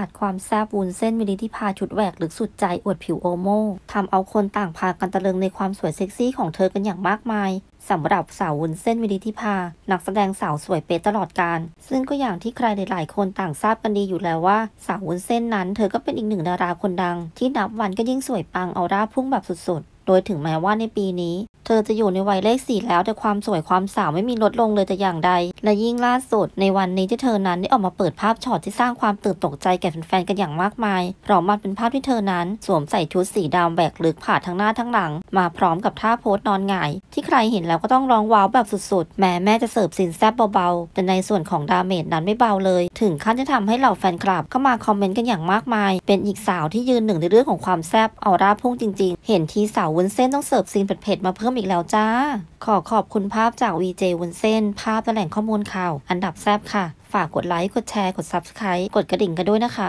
าดความแซบวุ้นเส้นวินิีิพาชุดแหวกลึกสุดใจ อวดผิวโอโมทำเอาคนต่างพากันตะลึงในความสวยเซ็กซี่ของเธอกันอย่างมากมายสำหรับสาววุ้นเส้นวิริธิพา นักแสดงสาวสวยเป๊ะตลอดการซึ่งก็อย่างที่ใครหลายๆคนต่างทราบกันดีอยู่แล้วว่า สาววุ้นเส้นนั้น เธอก็เป็นอีกหนึ่งดาราคนดัง ที่นับวันก็ยิ่งสวยปังเอาร่าพุ่งแบบสุด ๆ โดยถึงแม้ว่าในปีนี้เธอจะอยู่ในวัยเลขสี่แล้วแต่ความสวยความสาวไม่มีลดลงเลยแต่อย่างใด และยิ่งล่าสุดในวันนี้ที่เธอนั้นได้ออกมาเปิดภาพช็อตที่สร้างความตื่นตกใจแก่แฟนๆกันอย่างมากมายเพราะมันเป็นภาพที่เธอนั้น สวมใส่ชุดสีดำแบกลึกผ่าทั้งหน้าทั้งหลัง มาพร้อมกับท่าโพสนอนหงายที่ใครเห็นแล้วก็ต้องร้องว้าวแบบสุดๆ แม่แม่จะเสิร์ฟสินแซบเบาๆแต่ในส่วนของดาเมจนั้นไม่เบาเลย ถึงขั้นจะทำให้เหล่าแฟนคลับเข้ามาคอมเมนต์กันอย่างมากมาย เป็นอีกสาวที่ยืนหนึ่งในเรื่องของความแซบออร่าพุ่งจริงๆเห็นทีสาววุ้นเส้นต้องเสิร์ฟซีนเผ็ดๆมาเพิ่มมอีกแล้วจ้า ขอขอบคุณภาพจาก VJ วุ้นเส้น ภาพและแหล่งข้อมูลข่าวอันดับแซบค่ะ ฝากกดไลค์ กดแชร์ กด Subscribe กดกระดิ่งกันด้วยนะคะ